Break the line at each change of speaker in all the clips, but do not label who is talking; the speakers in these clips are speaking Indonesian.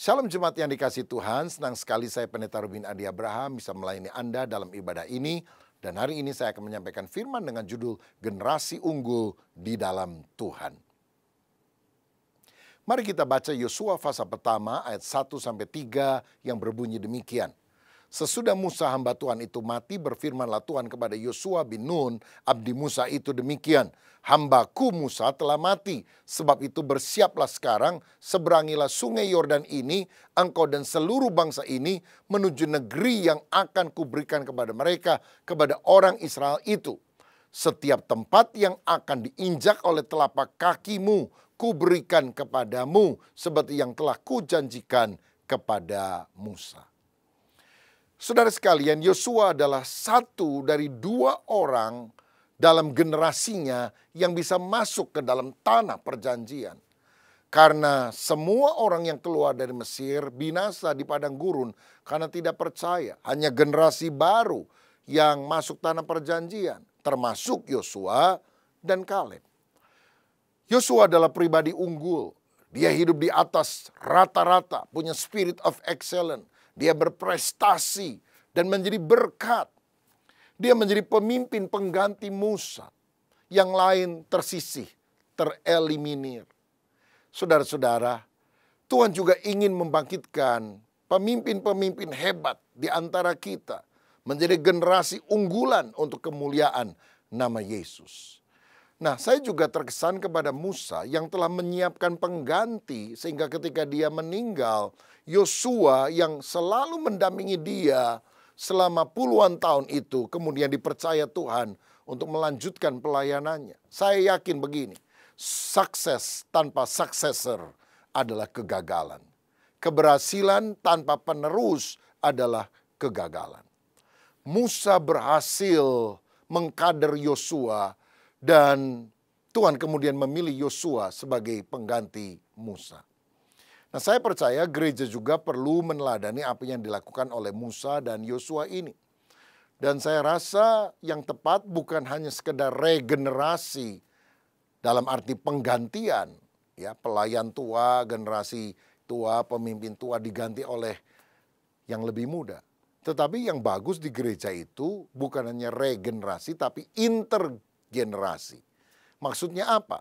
Shalom jemaat yang dikasih Tuhan, senang sekali saya Pendeta Rubin Adi Abraham bisa melayani Anda dalam ibadah ini. Dan hari ini saya akan menyampaikan firman dengan judul Generasi Unggul di Dalam Tuhan. Mari kita baca Yosua pasal pertama ayat 1 sampai 3 yang berbunyi demikian. Sesudah Musa hamba Tuhan itu mati, berfirmanlah Tuhan kepada Yosua bin Nun, abdi Musa itu demikian. Hambaku Musa telah mati, sebab itu bersiaplah sekarang, seberangilah sungai Yordan ini, engkau dan seluruh bangsa ini menuju negeri yang akan kuberikan kepada mereka, kepada orang Israel itu. Setiap tempat yang akan diinjak oleh telapak kakimu, kuberikan kepadamu, seperti yang telah kujanjikan kepada Musa. Saudara sekalian, Yosua adalah satu dari dua orang dalam generasinya yang bisa masuk ke dalam tanah perjanjian. Karena semua orang yang keluar dari Mesir binasa di padang gurun karena tidak percaya. Hanya generasi baru yang masuk tanah perjanjian, termasuk Yosua dan Kaleb. Yosua adalah pribadi unggul. Dia hidup di atas rata-rata, punya spirit of excellence dia berprestasi dan menjadi berkat. Dia menjadi pemimpin pengganti Musa. Yang lain tersisih, tereliminir. Saudara-saudara, Tuhan juga ingin membangkitkan pemimpin-pemimpin hebat di antara kita menjadi generasi unggulan untuk kemuliaan nama Yesus. Nah, saya juga terkesan kepada Musa yang telah menyiapkan pengganti sehingga ketika dia meninggal, Yosua yang selalu mendampingi dia selama puluhan tahun itu kemudian dipercaya Tuhan untuk melanjutkan pelayanannya. Saya yakin begini, sukses tanpa successor adalah kegagalan. Keberhasilan tanpa penerus adalah kegagalan. Musa berhasil mengkader Yosua dan Tuhan kemudian memilih Yosua sebagai pengganti Musa. Nah, saya percaya gereja juga perlu meneladani apa yang dilakukan oleh Musa dan Yosua ini. Dan saya rasa yang tepat bukan hanya sekedar regenerasi dalam arti penggantian, ya, pelayan tua, generasi tua, pemimpin tua diganti oleh yang lebih muda. Tetapi yang bagus di gereja itu bukan hanya regenerasi tapi inter generasi. Maksudnya apa?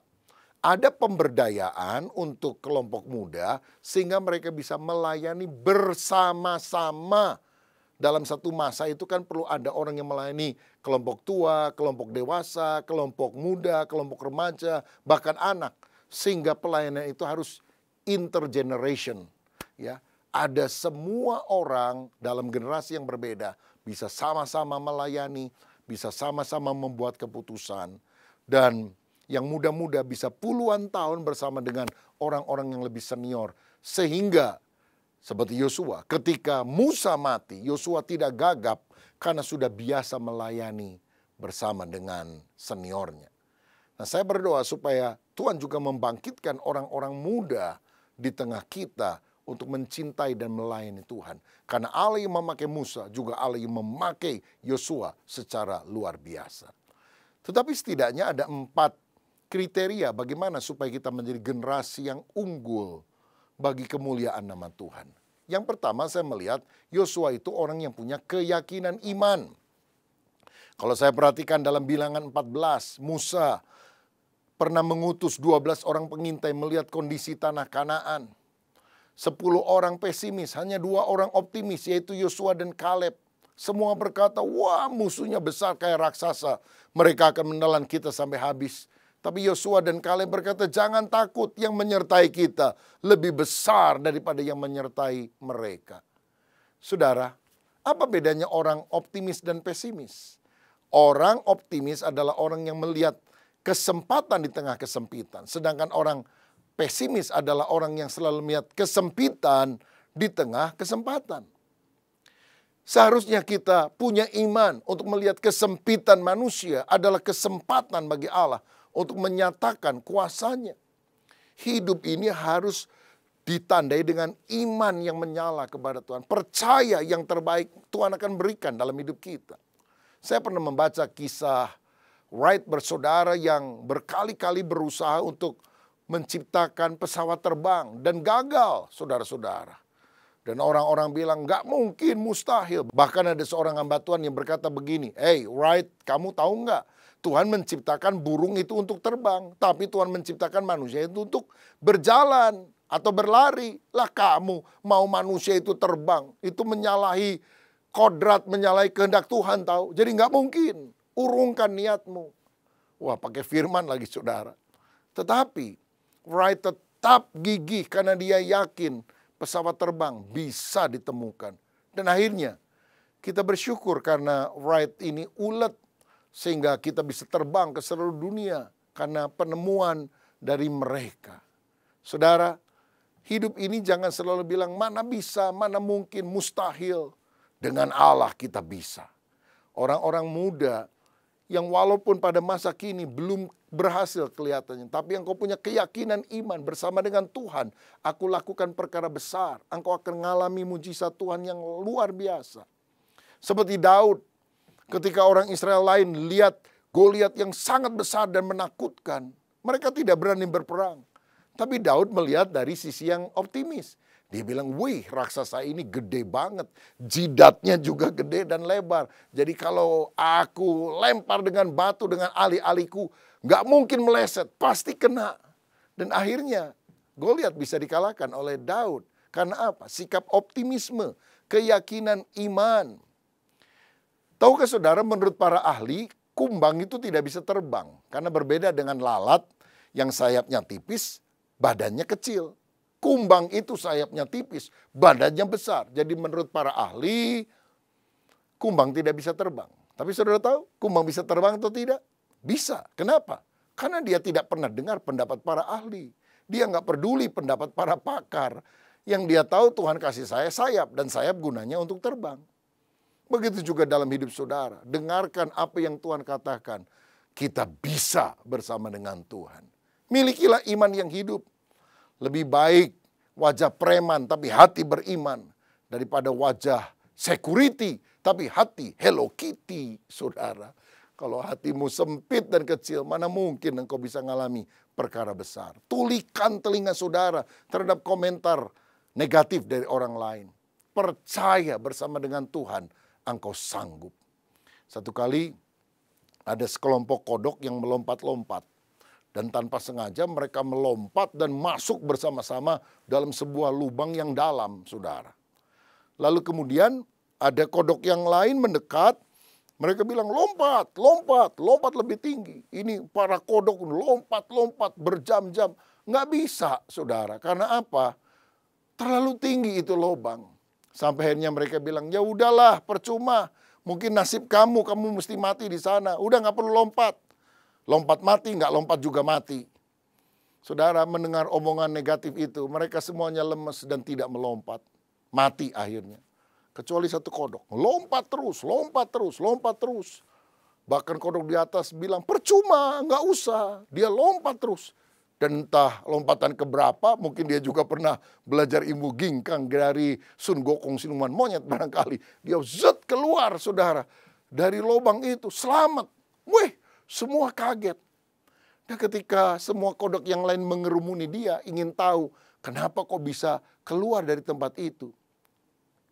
Ada pemberdayaan untuk kelompok muda sehingga mereka bisa melayani bersama-sama. Dalam satu masa itu kan perlu ada orang yang melayani kelompok tua, kelompok dewasa, kelompok muda, kelompok remaja, bahkan anak. Sehingga pelayanan itu harus intergeneration, ya ada semua orang dalam generasi yang berbeda bisa sama-sama melayani, bisa sama-sama membuat keputusan dan yang muda-muda bisa puluhan tahun bersama dengan orang-orang yang lebih senior sehingga seperti Yosua ketika Musa mati Yosua tidak gagap karena sudah biasa melayani bersama dengan seniornya. Nah, saya berdoa supaya Tuhan juga membangkitkan orang-orang muda di tengah kita untuk mencintai dan melayani Tuhan. Karena Allah yang memakai Musa juga Allah yang memakai Yosua secara luar biasa. Tetapi setidaknya ada empat kriteria bagaimana supaya kita menjadi generasi yang unggul bagi kemuliaan nama Tuhan. Yang pertama saya melihat Yosua itu orang yang punya keyakinan iman. Kalau saya perhatikan dalam bilangan 14, Musa pernah mengutus 12 orang pengintai melihat kondisi tanah Kanaan. Sepuluh orang pesimis, hanya dua orang optimis yaitu Yosua dan Kaleb. Semua berkata, wah musuhnya besar kayak raksasa. Mereka akan menelan kita sampai habis. Tapi Yosua dan Kaleb berkata, jangan takut yang menyertai kita. Lebih besar daripada yang menyertai mereka. Saudara, apa bedanya orang optimis dan pesimis? Orang optimis adalah orang yang melihat kesempatan di tengah kesempitan. Sedangkan orang Pesimis adalah orang yang selalu melihat kesempitan di tengah kesempatan. Seharusnya kita punya iman untuk melihat kesempitan manusia adalah kesempatan bagi Allah untuk menyatakan kuasanya. Hidup ini harus ditandai dengan iman yang menyala kepada Tuhan. Percaya yang terbaik Tuhan akan berikan dalam hidup kita. Saya pernah membaca kisah Wright bersaudara yang berkali-kali berusaha untuk menciptakan pesawat terbang dan gagal, saudara-saudara. Dan orang-orang bilang, gak mungkin, mustahil. Bahkan ada seorang hamba Tuhan yang berkata begini, Hey, right, kamu tahu gak? Tuhan menciptakan burung itu untuk terbang, tapi Tuhan menciptakan manusia itu untuk berjalan atau berlari. Lah kamu mau manusia itu terbang, itu menyalahi kodrat, menyalahi kehendak Tuhan tahu. Jadi gak mungkin, urungkan niatmu. Wah pakai firman lagi saudara. Tetapi Wright tetap gigih karena dia yakin pesawat terbang bisa ditemukan. Dan akhirnya kita bersyukur karena Wright ini ulet sehingga kita bisa terbang ke seluruh dunia karena penemuan dari mereka. Saudara, hidup ini jangan selalu bilang mana bisa, mana mungkin, mustahil. Dengan Allah kita bisa. Orang-orang muda yang walaupun pada masa kini belum berhasil kelihatannya, tapi engkau punya keyakinan iman bersama dengan Tuhan, aku lakukan perkara besar, engkau akan mengalami mujizat Tuhan yang luar biasa. Seperti Daud, ketika orang Israel lain lihat Goliat yang sangat besar dan menakutkan, mereka tidak berani berperang. Tapi Daud melihat dari sisi yang optimis. Dia bilang, wih raksasa ini gede banget, jidatnya juga gede dan lebar. Jadi kalau aku lempar dengan batu dengan alih-alihku, gak mungkin meleset, pasti kena. Dan akhirnya Goliat bisa dikalahkan oleh Daud. Karena apa? Sikap optimisme, keyakinan iman. Tahukah saudara menurut para ahli, kumbang itu tidak bisa terbang. Karena berbeda dengan lalat yang sayapnya tipis, badannya kecil kumbang itu sayapnya tipis, badannya besar. Jadi menurut para ahli, kumbang tidak bisa terbang. Tapi saudara tahu, kumbang bisa terbang atau tidak? Bisa. Kenapa? Karena dia tidak pernah dengar pendapat para ahli. Dia nggak peduli pendapat para pakar. Yang dia tahu Tuhan kasih saya sayap dan sayap gunanya untuk terbang. Begitu juga dalam hidup saudara. Dengarkan apa yang Tuhan katakan. Kita bisa bersama dengan Tuhan. Milikilah iman yang hidup. Lebih baik wajah preman tapi hati beriman daripada wajah security tapi hati Hello Kitty, saudara. Kalau hatimu sempit dan kecil, mana mungkin engkau bisa mengalami perkara besar. Tulikan telinga saudara terhadap komentar negatif dari orang lain. Percaya bersama dengan Tuhan, engkau sanggup. Satu kali ada sekelompok kodok yang melompat-lompat dan tanpa sengaja mereka melompat dan masuk bersama-sama dalam sebuah lubang yang dalam, saudara. Lalu kemudian ada kodok yang lain mendekat. Mereka bilang lompat, lompat, lompat lebih tinggi. Ini para kodok lompat, lompat berjam-jam. Nggak bisa, saudara. Karena apa? Terlalu tinggi itu lubang. Sampai akhirnya mereka bilang, ya udahlah percuma. Mungkin nasib kamu, kamu mesti mati di sana. Udah nggak perlu lompat. Lompat mati, nggak lompat juga mati. Saudara mendengar omongan negatif itu, mereka semuanya lemes dan tidak melompat. Mati akhirnya. Kecuali satu kodok. Lompat terus, lompat terus, lompat terus. Bahkan kodok di atas bilang, percuma, nggak usah. Dia lompat terus. Dan entah lompatan keberapa, mungkin dia juga pernah belajar ilmu gingkang dari Sun Gokong sinuman monyet barangkali. Dia zet keluar saudara. Dari lubang itu, selamat. Wih, semua kaget. Dan ketika semua kodok yang lain mengerumuni dia, ingin tahu kenapa kok bisa keluar dari tempat itu.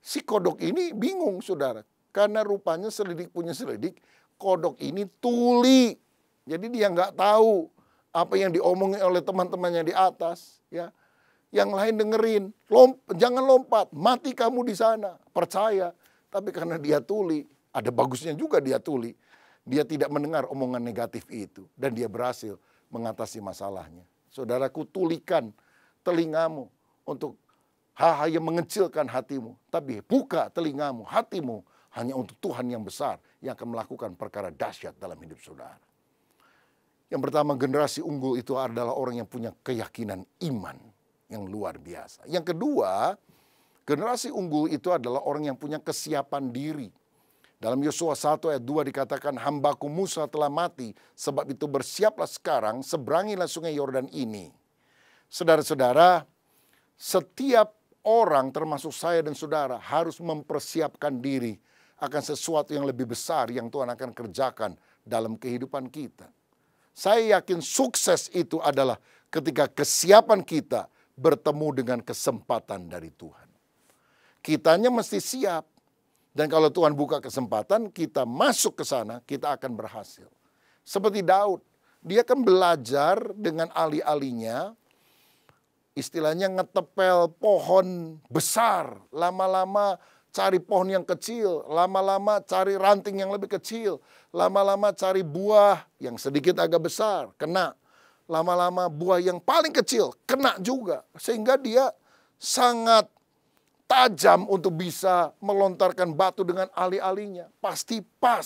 Si kodok ini bingung saudara, karena rupanya selidik punya selidik, kodok ini tuli. Jadi dia nggak tahu apa yang diomongin oleh teman-temannya di atas. ya Yang lain dengerin, lomp, jangan lompat, mati kamu di sana, percaya. Tapi karena dia tuli, ada bagusnya juga dia tuli dia tidak mendengar omongan negatif itu dan dia berhasil mengatasi masalahnya. Saudaraku tulikan telingamu untuk hal-hal yang mengecilkan hatimu, tapi buka telingamu, hatimu hanya untuk Tuhan yang besar yang akan melakukan perkara dahsyat dalam hidup saudara. Yang pertama generasi unggul itu adalah orang yang punya keyakinan iman yang luar biasa. Yang kedua, generasi unggul itu adalah orang yang punya kesiapan diri dalam Yosua 1 ayat 2 dikatakan hambaku Musa telah mati sebab itu bersiaplah sekarang seberangilah sungai Yordan ini. Saudara-saudara, setiap orang termasuk saya dan saudara harus mempersiapkan diri akan sesuatu yang lebih besar yang Tuhan akan kerjakan dalam kehidupan kita. Saya yakin sukses itu adalah ketika kesiapan kita bertemu dengan kesempatan dari Tuhan. Kitanya mesti siap, dan kalau Tuhan buka kesempatan, kita masuk ke sana, kita akan berhasil. Seperti Daud, dia kan belajar dengan alih-alihnya, istilahnya ngetepel pohon besar, lama-lama cari pohon yang kecil, lama-lama cari ranting yang lebih kecil, lama-lama cari buah yang sedikit agak besar, kena. Lama-lama buah yang paling kecil, kena juga. Sehingga dia sangat tajam untuk bisa melontarkan batu dengan alih-alihnya. Pasti pas.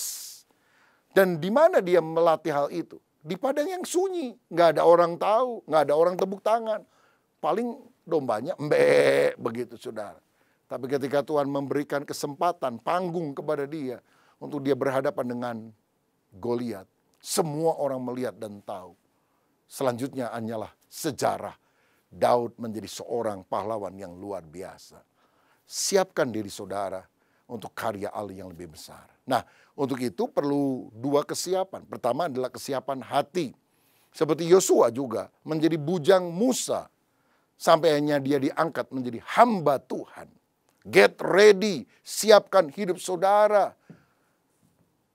Dan di mana dia melatih hal itu? Di padang yang sunyi, nggak ada orang tahu, nggak ada orang tepuk tangan. Paling dombanya mbe begitu saudara. Tapi ketika Tuhan memberikan kesempatan panggung kepada dia untuk dia berhadapan dengan Goliat, semua orang melihat dan tahu. Selanjutnya hanyalah sejarah Daud menjadi seorang pahlawan yang luar biasa siapkan diri saudara untuk karya Allah yang lebih besar. Nah, untuk itu perlu dua kesiapan. Pertama adalah kesiapan hati. Seperti Yosua juga menjadi bujang Musa sampai hanya dia diangkat menjadi hamba Tuhan. Get ready, siapkan hidup saudara.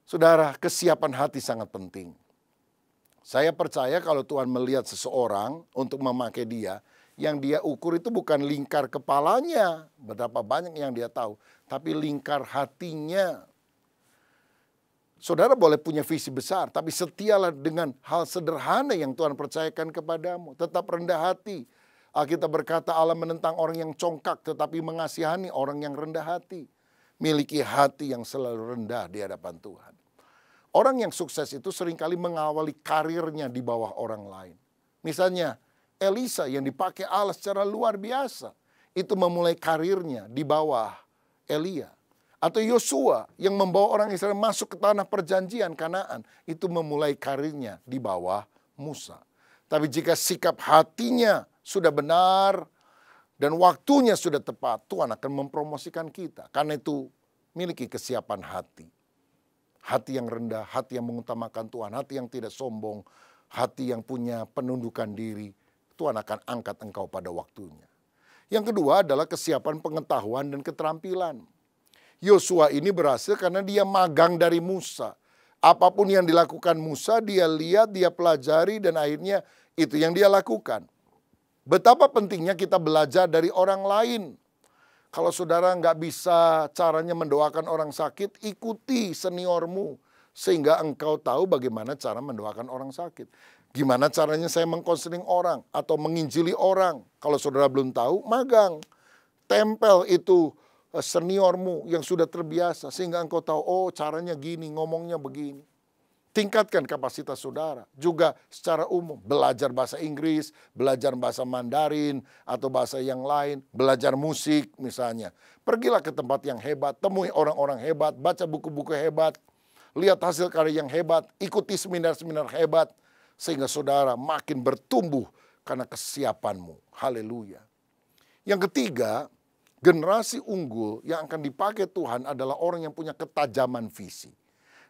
Saudara, kesiapan hati sangat penting. Saya percaya kalau Tuhan melihat seseorang untuk memakai dia, yang dia ukur itu bukan lingkar kepalanya, berapa banyak yang dia tahu, tapi lingkar hatinya. Saudara boleh punya visi besar, tapi setialah dengan hal sederhana yang Tuhan percayakan kepadamu. Tetap rendah hati. kita berkata Allah menentang orang yang congkak tetapi mengasihani orang yang rendah hati. Miliki hati yang selalu rendah di hadapan Tuhan. Orang yang sukses itu seringkali mengawali karirnya di bawah orang lain. Misalnya Elisa yang dipakai Allah secara luar biasa. Itu memulai karirnya di bawah Elia. Atau Yosua yang membawa orang Israel masuk ke tanah perjanjian Kanaan. Itu memulai karirnya di bawah Musa. Tapi jika sikap hatinya sudah benar dan waktunya sudah tepat, Tuhan akan mempromosikan kita. Karena itu miliki kesiapan hati. Hati yang rendah, hati yang mengutamakan Tuhan, hati yang tidak sombong, hati yang punya penundukan diri, Tuhan akan angkat engkau pada waktunya. Yang kedua adalah kesiapan pengetahuan dan keterampilan. Yosua ini berhasil karena dia magang dari Musa. Apapun yang dilakukan Musa, dia lihat, dia pelajari, dan akhirnya itu yang dia lakukan. Betapa pentingnya kita belajar dari orang lain. Kalau saudara nggak bisa caranya mendoakan orang sakit, ikuti seniormu sehingga engkau tahu bagaimana cara mendoakan orang sakit. Gimana caranya saya mengkonseling orang atau menginjili orang? Kalau saudara belum tahu, magang. Tempel itu eh, seniormu yang sudah terbiasa sehingga engkau tahu oh caranya gini, ngomongnya begini. Tingkatkan kapasitas saudara. Juga secara umum belajar bahasa Inggris, belajar bahasa Mandarin atau bahasa yang lain, belajar musik misalnya. Pergilah ke tempat yang hebat, temui orang-orang hebat, baca buku-buku hebat, lihat hasil karya yang hebat, ikuti seminar-seminar hebat sehingga saudara makin bertumbuh karena kesiapanmu. Haleluya. Yang ketiga, generasi unggul yang akan dipakai Tuhan adalah orang yang punya ketajaman visi.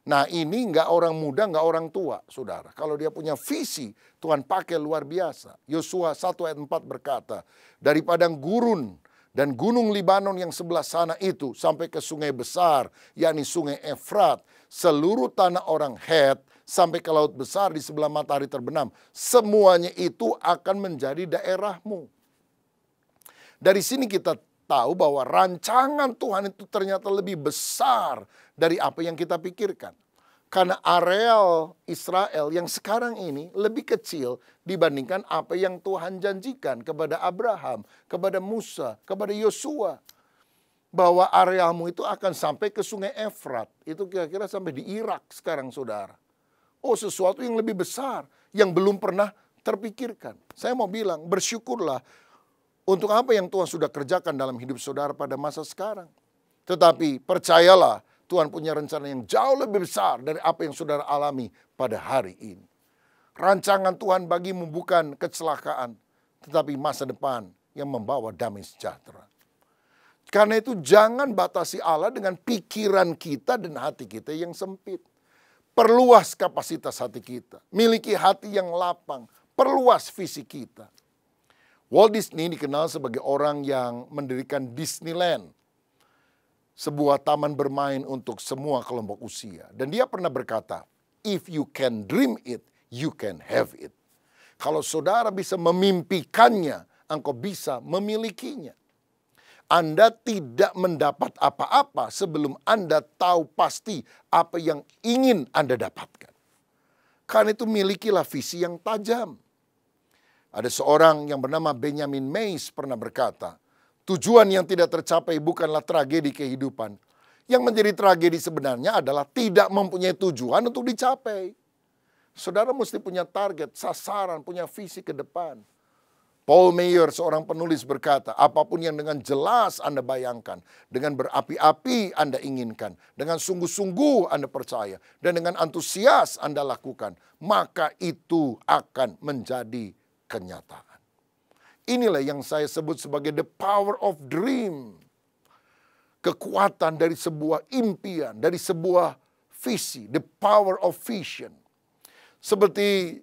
Nah ini nggak orang muda, nggak orang tua, saudara. Kalau dia punya visi, Tuhan pakai luar biasa. Yosua 1 ayat 4 berkata, Dari padang gurun dan gunung Libanon yang sebelah sana itu sampai ke sungai besar, yakni sungai Efrat, seluruh tanah orang Het sampai ke laut besar di sebelah matahari terbenam. Semuanya itu akan menjadi daerahmu. Dari sini kita tahu bahwa rancangan Tuhan itu ternyata lebih besar dari apa yang kita pikirkan. Karena areal Israel yang sekarang ini lebih kecil dibandingkan apa yang Tuhan janjikan kepada Abraham, kepada Musa, kepada Yosua. Bahwa arealmu itu akan sampai ke sungai Efrat. Itu kira-kira sampai di Irak sekarang saudara. Oh sesuatu yang lebih besar yang belum pernah terpikirkan. Saya mau bilang bersyukurlah untuk apa yang Tuhan sudah kerjakan dalam hidup saudara pada masa sekarang. Tetapi percayalah Tuhan punya rencana yang jauh lebih besar dari apa yang saudara alami pada hari ini. Rancangan Tuhan bagimu bukan kecelakaan, tetapi masa depan yang membawa damai sejahtera. Karena itu jangan batasi Allah dengan pikiran kita dan hati kita yang sempit. Perluas kapasitas hati kita. Miliki hati yang lapang. Perluas visi kita. Walt Disney dikenal sebagai orang yang mendirikan Disneyland. Sebuah taman bermain untuk semua kelompok usia. Dan dia pernah berkata, if you can dream it, you can have it. Kalau saudara bisa memimpikannya, engkau bisa memilikinya. Anda tidak mendapat apa-apa sebelum Anda tahu pasti apa yang ingin Anda dapatkan. Karena itu milikilah visi yang tajam. Ada seorang yang bernama Benjamin Mays pernah berkata, tujuan yang tidak tercapai bukanlah tragedi kehidupan. Yang menjadi tragedi sebenarnya adalah tidak mempunyai tujuan untuk dicapai. Saudara mesti punya target, sasaran, punya visi ke depan. Paul Meyer, seorang penulis berkata, apapun yang dengan jelas Anda bayangkan, dengan berapi-api Anda inginkan, dengan sungguh-sungguh Anda percaya, dan dengan antusias Anda lakukan, maka itu akan menjadi kenyataan. Inilah yang saya sebut sebagai the power of dream. Kekuatan dari sebuah impian, dari sebuah visi, the power of vision. Seperti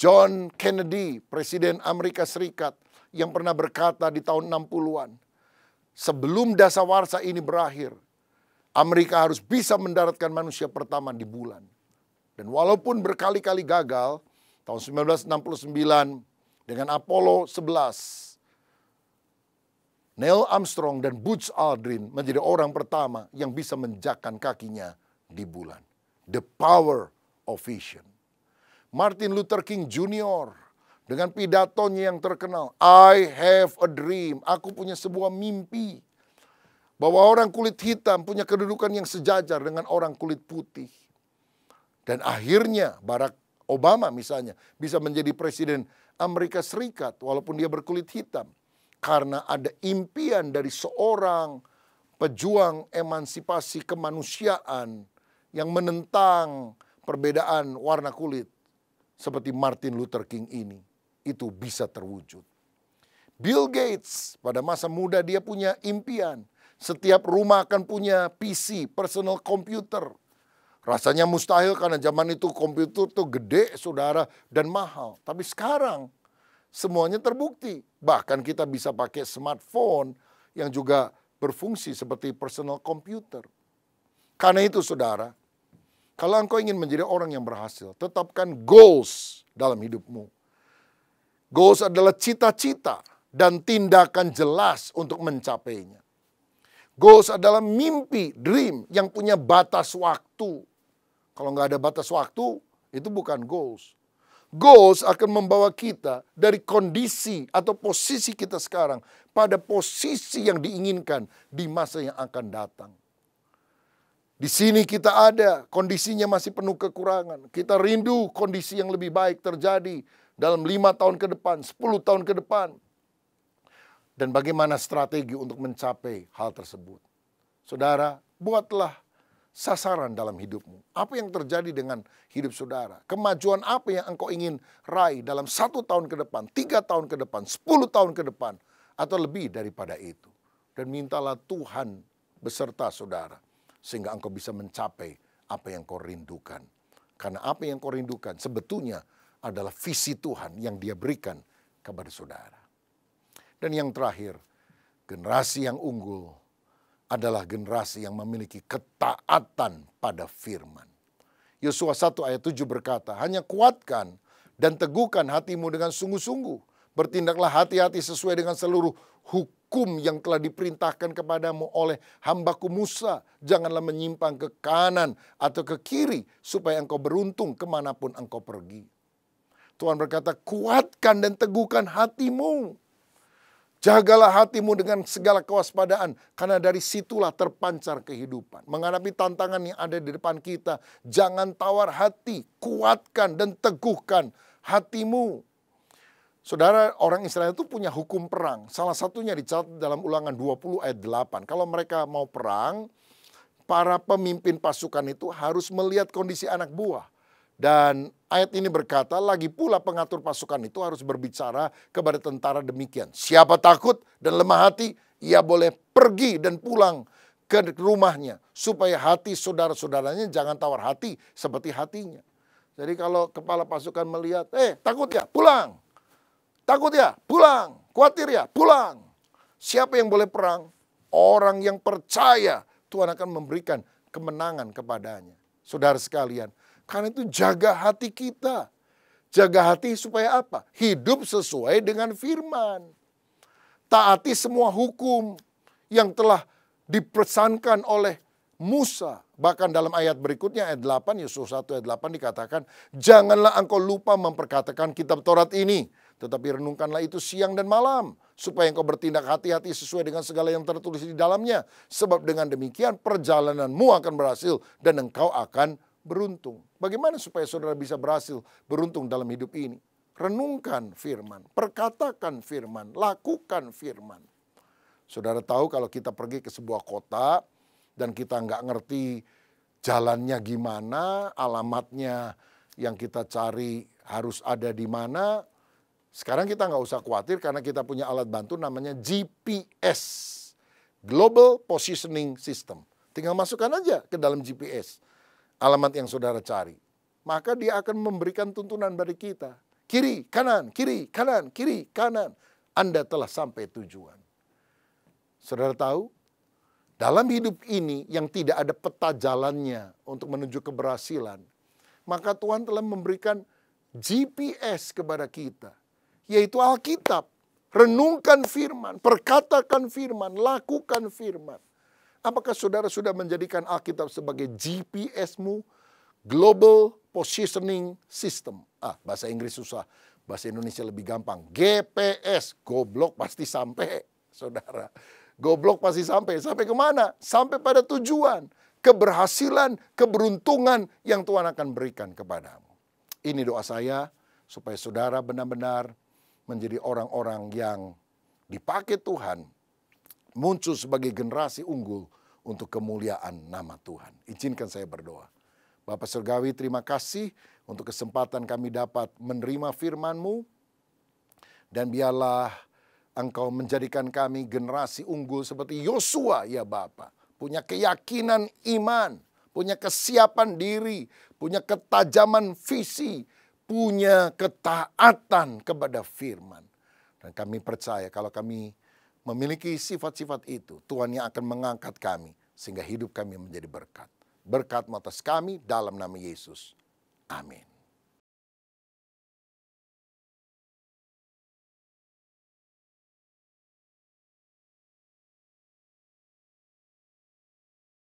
John Kennedy, Presiden Amerika Serikat yang pernah berkata di tahun 60-an, sebelum dasawarsa ini berakhir, Amerika harus bisa mendaratkan manusia pertama di bulan. Dan walaupun berkali-kali gagal, tahun 1969 dengan Apollo 11, Neil Armstrong dan Buzz Aldrin menjadi orang pertama yang bisa menjakan kakinya di bulan. The power of vision. Martin Luther King Jr. dengan pidatonya yang terkenal, I have a dream, aku punya sebuah mimpi bahwa orang kulit hitam punya kedudukan yang sejajar dengan orang kulit putih. Dan akhirnya Barack Obama misalnya bisa menjadi presiden Amerika Serikat walaupun dia berkulit hitam karena ada impian dari seorang pejuang emansipasi kemanusiaan yang menentang perbedaan warna kulit seperti Martin Luther King ini itu bisa terwujud. Bill Gates pada masa muda dia punya impian. Setiap rumah akan punya PC, personal computer. Rasanya mustahil karena zaman itu komputer tuh gede saudara dan mahal. Tapi sekarang semuanya terbukti. Bahkan kita bisa pakai smartphone yang juga berfungsi seperti personal computer. Karena itu saudara, kalau engkau ingin menjadi orang yang berhasil, tetapkan goals dalam hidupmu. Goals adalah cita-cita dan tindakan jelas untuk mencapainya. Goals adalah mimpi, dream yang punya batas waktu. Kalau nggak ada batas waktu, itu bukan goals. Goals akan membawa kita dari kondisi atau posisi kita sekarang pada posisi yang diinginkan di masa yang akan datang. Di sini kita ada, kondisinya masih penuh kekurangan. Kita rindu kondisi yang lebih baik terjadi dalam lima tahun ke depan, sepuluh tahun ke depan. Dan bagaimana strategi untuk mencapai hal tersebut. Saudara, buatlah sasaran dalam hidupmu. Apa yang terjadi dengan hidup saudara? Kemajuan apa yang engkau ingin raih dalam satu tahun ke depan, tiga tahun ke depan, sepuluh tahun ke depan, atau lebih daripada itu. Dan mintalah Tuhan beserta saudara sehingga engkau bisa mencapai apa yang kau rindukan. Karena apa yang kau rindukan sebetulnya adalah visi Tuhan yang dia berikan kepada saudara. Dan yang terakhir, generasi yang unggul adalah generasi yang memiliki ketaatan pada firman. Yosua 1 ayat 7 berkata, hanya kuatkan dan teguhkan hatimu dengan sungguh-sungguh. Bertindaklah hati-hati sesuai dengan seluruh hukum hukum yang telah diperintahkan kepadamu oleh hambaku Musa. Janganlah menyimpang ke kanan atau ke kiri supaya engkau beruntung kemanapun engkau pergi. Tuhan berkata, kuatkan dan teguhkan hatimu. Jagalah hatimu dengan segala kewaspadaan, karena dari situlah terpancar kehidupan. Menghadapi tantangan yang ada di depan kita, jangan tawar hati, kuatkan dan teguhkan hatimu. Saudara, orang Israel itu punya hukum perang. Salah satunya dicatat dalam ulangan 20 ayat 8. Kalau mereka mau perang, para pemimpin pasukan itu harus melihat kondisi anak buah. Dan ayat ini berkata, lagi pula pengatur pasukan itu harus berbicara kepada tentara demikian. Siapa takut dan lemah hati, ia boleh pergi dan pulang ke rumahnya. Supaya hati saudara-saudaranya jangan tawar hati seperti hatinya. Jadi kalau kepala pasukan melihat, eh takut ya pulang. Takut ya? Pulang. Khawatir ya? Pulang. Siapa yang boleh perang? Orang yang percaya Tuhan akan memberikan kemenangan kepadanya. Saudara sekalian, karena itu jaga hati kita. Jaga hati supaya apa? Hidup sesuai dengan firman. Taati semua hukum yang telah dipesankan oleh Musa. Bahkan dalam ayat berikutnya ayat 8 Yesus 1 ayat 8 dikatakan, "Janganlah engkau lupa memperkatakan kitab Taurat ini tetapi renungkanlah itu siang dan malam, supaya engkau bertindak hati-hati sesuai dengan segala yang tertulis di dalamnya. Sebab dengan demikian perjalananmu akan berhasil dan engkau akan beruntung. Bagaimana supaya saudara bisa berhasil beruntung dalam hidup ini? Renungkan firman, perkatakan firman, lakukan firman. Saudara tahu kalau kita pergi ke sebuah kota dan kita nggak ngerti jalannya gimana, alamatnya yang kita cari harus ada di mana, sekarang kita nggak usah khawatir karena kita punya alat bantu namanya GPS. Global Positioning System. Tinggal masukkan aja ke dalam GPS alamat yang saudara cari. Maka dia akan memberikan tuntunan bagi kita. Kiri, kanan, kiri, kanan, kiri, kanan. Anda telah sampai tujuan. Saudara tahu, dalam hidup ini yang tidak ada peta jalannya untuk menuju keberhasilan, maka Tuhan telah memberikan GPS kepada kita yaitu Alkitab. Renungkan firman, perkatakan firman, lakukan firman. Apakah saudara sudah menjadikan Alkitab sebagai GPS-mu? Global Positioning System. Ah, bahasa Inggris susah. Bahasa Indonesia lebih gampang. GPS, goblok pasti sampai, saudara. Goblok pasti sampai. Sampai kemana? Sampai pada tujuan. Keberhasilan, keberuntungan yang Tuhan akan berikan kepadamu. Ini doa saya supaya saudara benar-benar menjadi orang-orang yang dipakai Tuhan muncul sebagai generasi unggul untuk kemuliaan nama Tuhan. Izinkan saya berdoa. Bapak Surgawi terima kasih untuk kesempatan kami dapat menerima firman-Mu. Dan biarlah Engkau menjadikan kami generasi unggul seperti Yosua ya Bapak. Punya keyakinan iman, punya kesiapan diri, punya ketajaman visi, punya ketaatan kepada firman. Dan kami percaya kalau kami memiliki sifat-sifat itu, Tuhan yang akan mengangkat kami sehingga hidup kami menjadi berkat. Berkat atas kami dalam nama Yesus. Amin.